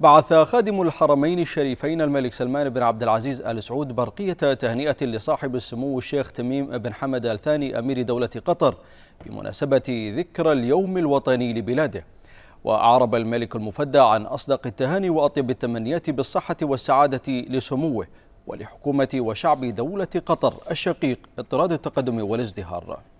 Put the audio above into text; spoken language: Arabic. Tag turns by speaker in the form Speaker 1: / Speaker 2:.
Speaker 1: بعث خادم الحرمين الشريفين الملك سلمان بن عبد العزيز آل سعود برقية تهنئة لصاحب السمو الشيخ تميم بن حمد آل ثاني أمير دولة قطر بمناسبة ذكرى اليوم الوطني لبلاده وأعرب الملك المفدى عن أصدق التهاني وأطيب التمنيات بالصحة والسعادة لسموه ولحكومة وشعب دولة قطر الشقيق اضطراد التقدم والازدهار